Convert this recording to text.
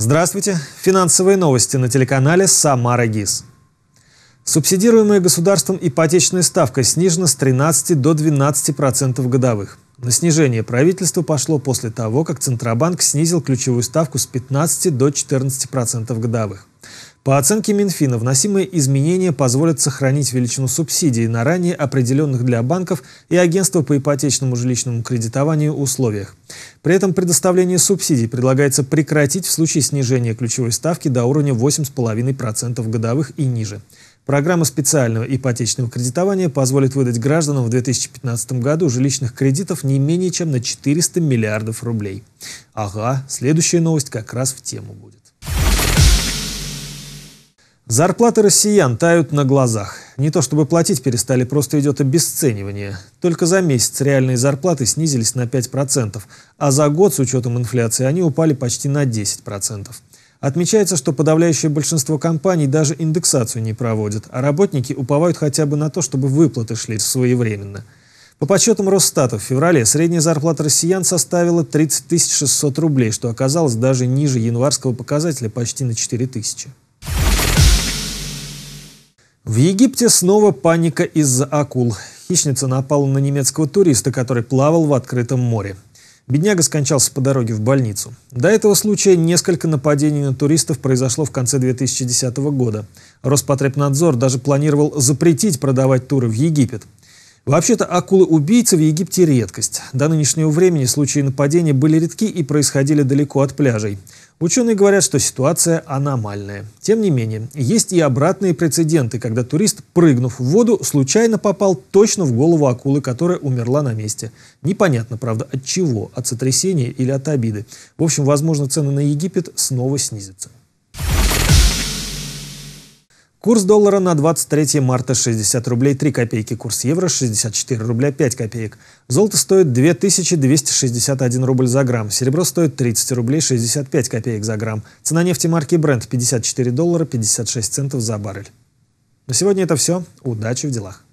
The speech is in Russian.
Здравствуйте. Финансовые новости на телеканале «Самара ГИС». Субсидируемая государством ипотечная ставка снижена с 13 до 12% годовых. На снижение правительство пошло после того, как Центробанк снизил ключевую ставку с 15 до 14% годовых. По оценке Минфина, вносимые изменения позволят сохранить величину субсидий на ранее определенных для банков и агентства по ипотечному жилищному кредитованию условиях. При этом предоставление субсидий предлагается прекратить в случае снижения ключевой ставки до уровня 8,5% годовых и ниже. Программа специального ипотечного кредитования позволит выдать гражданам в 2015 году жилищных кредитов не менее чем на 400 миллиардов рублей. Ага, следующая новость как раз в тему будет. Зарплаты россиян тают на глазах. Не то чтобы платить перестали, просто идет обесценивание. Только за месяц реальные зарплаты снизились на 5%, а за год с учетом инфляции они упали почти на 10%. Отмечается, что подавляющее большинство компаний даже индексацию не проводят, а работники уповают хотя бы на то, чтобы выплаты шли своевременно. По подсчетам Росстата, в феврале средняя зарплата россиян составила 30 600 рублей, что оказалось даже ниже январского показателя почти на 4 тысячи. В Египте снова паника из-за акул. Хищница напала на немецкого туриста, который плавал в открытом море. Бедняга скончался по дороге в больницу. До этого случая несколько нападений на туристов произошло в конце 2010 года. Роспотребнадзор даже планировал запретить продавать туры в Египет. Вообще-то акулы-убийцы в Египте редкость. До нынешнего времени случаи нападения были редки и происходили далеко от пляжей. Ученые говорят, что ситуация аномальная. Тем не менее, есть и обратные прецеденты, когда турист, прыгнув в воду, случайно попал точно в голову акулы, которая умерла на месте. Непонятно, правда, от чего, от сотрясения или от обиды. В общем, возможно, цены на Египет снова снизятся. Курс доллара на 23 марта 60 рублей 3 копейки, курс евро 64 рубля 5 копеек. Золото стоит 2261 рубль за грамм, серебро стоит 30 рублей 65 копеек за грамм. Цена нефти марки Brent 54 доллара 56 центов за баррель. На сегодня это все. Удачи в делах.